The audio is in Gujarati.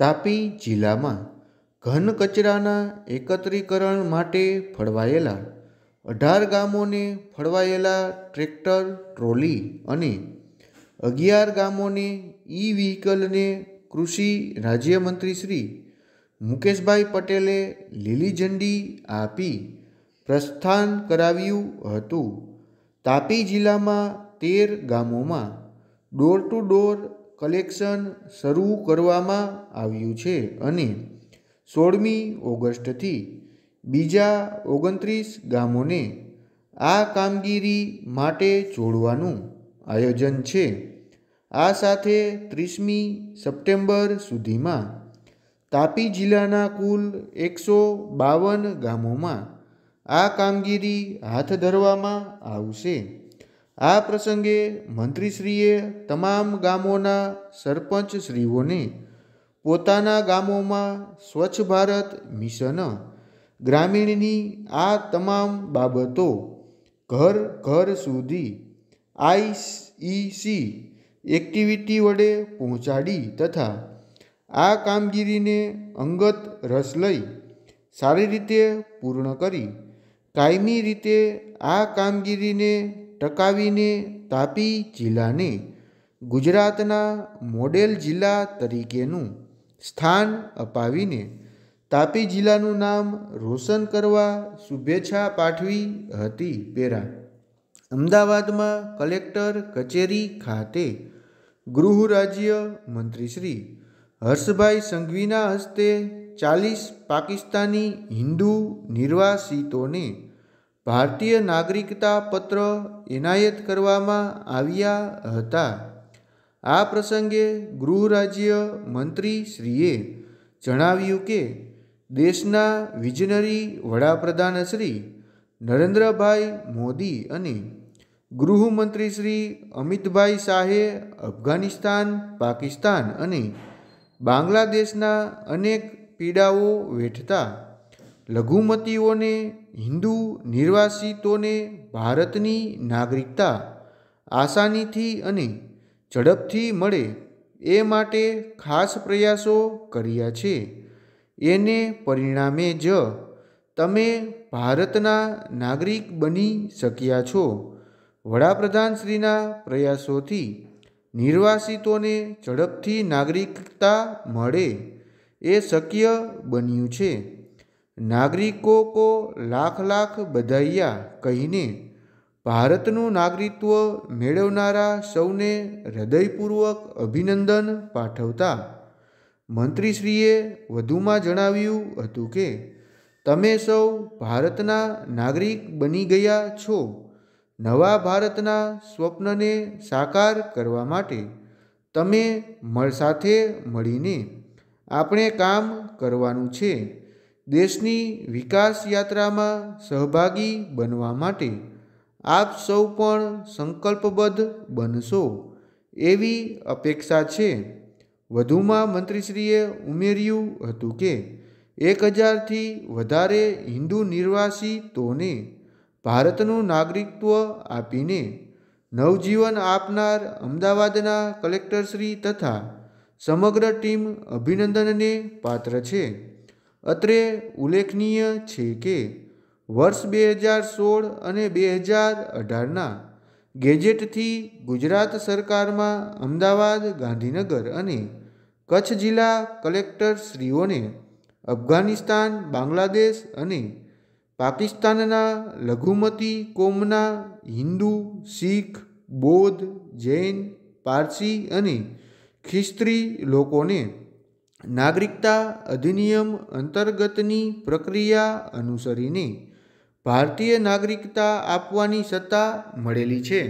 તાપી જિલ્લામાં ઘન કચરાના એકત્રીકરણ માટે ફળવાયેલા અઢાર ગામોને ફળવાયેલા ટ્રેક્ટર ટ્રોલી અને અગિયાર ગામોને ઈ વ્હીકલને કૃષિ રાજ્યમંત્રી શ્રી મુકેશભાઈ પટેલે લીલી ઝંડી આપી પ્રસ્થાન કરાવ્યું હતું તાપી જિલ્લામાં તેર ગામોમાં ડોર ટુ ડોર કલેક્શન શરૂ કરવામાં આવ્યું છે અને સોળમી ઓગસ્ટથી બીજા ઓગણત્રીસ ગામોને આ કામગીરી માટે જોડવાનું આયોજન છે આ સાથે ત્રીસમી સપ્ટેમ્બર સુધીમાં તાપી જિલ્લાના કુલ એકસો બાવન ગામોમાં આ કામગીરી હાથ ધરવામાં આવશે આ પ્રસંગે મંત્રીશ્રીએ તમામ ગામોના સરપંચ શ્રીઓને પોતાના ગામોમાં સ્વચ્છ ભારત મિશન ગ્રામીણની આ તમામ બાબતો ઘર ઘર સુધી આઈઈસી એક્ટિવિટી વડે પહોંચાડી તથા આ કામગીરીને અંગત રસ લઈ સારી રીતે પૂર્ણ કરી કાયમી રીતે આ કામગીરીને ટકાવીને તાપી જિલ્લાને ગુજરાતના મોડેલ જિલ્લા તરીકેનું સ્થાન અપાવીને તાપી જિલ્લાનું નામ રોશન કરવા શુભેચ્છા પાઠવી હતી પેરા અમદાવાદમાં કલેક્ટર કચેરી ખાતે ગૃહ રાજ્ય મંત્રી શ્રી હર્ષભાઈ સંઘવીના હસ્તે ચાલીસ પાકિસ્તાની હિન્દુ નિર્વાસિતોને ભારતીય નાગરિકતા પત્ર એનાયત કરવામાં આવ્યા હતા આ પ્રસંગે ગૃહ રાજ્ય મંત્રીશ્રીએ જણાવ્યું કે દેશના વિજનરી વડાપ્રધાન શ્રી નરેન્દ્રભાઈ મોદી અને ગૃહમંત્રી શ્રી અમિતભાઈ શાહે અફઘાનિસ્તાન પાકિસ્તાન અને બાંગ્લાદેશના અનેક પીડાઓ વેઠતા લઘુમતીઓને હિન્દુ નિર્વાસિતોને ભારતની નાગરિકતા આસાનીથી અને ઝડપથી મળે એ માટે ખાસ પ્રયાસો કર્યા છે એને પરિણામે જ તમે ભારતના નાગરિક બની શક્યા છો વડાપ્રધાનશ્રીના પ્રયાસોથી નિર્વાસિતોને ઝડપથી નાગરિકતા મળે એ શક્ય બન્યું છે નાગરિકો કો લાખ લાખ બધાઈયા કહીને ભારતનું નાગરિકત્વ મેળવનારા સૌને હૃદયપૂર્વક અભિનંદન પાઠવતા મંત્રીશ્રીએ વધુમાં જણાવ્યું હતું કે તમે સૌ ભારતના નાગરિક બની ગયા છો નવા ભારતના સ્વપ્નને સાકાર કરવા માટે તમે સાથે મળીને આપણે કામ કરવાનું છે દેશની વિકાસ યાત્રામાં સહભાગી બનવા માટે આપ સૌ પણ સંકલ્પબદ્ધ બનશો એવી અપેક્ષા છે વધુમાં મંત્રીશ્રીએ ઉમેર્યું હતું કે એક હજારથી વધારે હિન્દુ નિર્વાસિતોને ભારતનું નાગરિકત્વ આપીને નવજીવન આપનાર અમદાવાદના કલેક્ટરશ્રી તથા સમગ્ર ટીમ અભિનંદનને પાત્ર છે અત્રે ઉલ્લેખનીય છે કે વર્ષ બે હજાર સોળ અને બે હજાર અઢારના ગેજેટથી ગુજરાત સરકારમાં અમદાવાદ ગાંધીનગર અને કચ્છ જિલ્લા કલેક્ટરશ્રીઓને અફઘાનિસ્તાન બાંગ્લાદેશ અને પાકિસ્તાનના લઘુમતી કોમના હિન્દુ શીખ બૌદ્ધ જૈન પારસી અને ખ્રિસ્ત્રી લોકોને નાગરિકતા અધિનિયમ અંતર્ગતની પ્રક્રિયા અનુસરીને ભારતીય નાગરિકતા આપવાની સત્તા મળેલી છે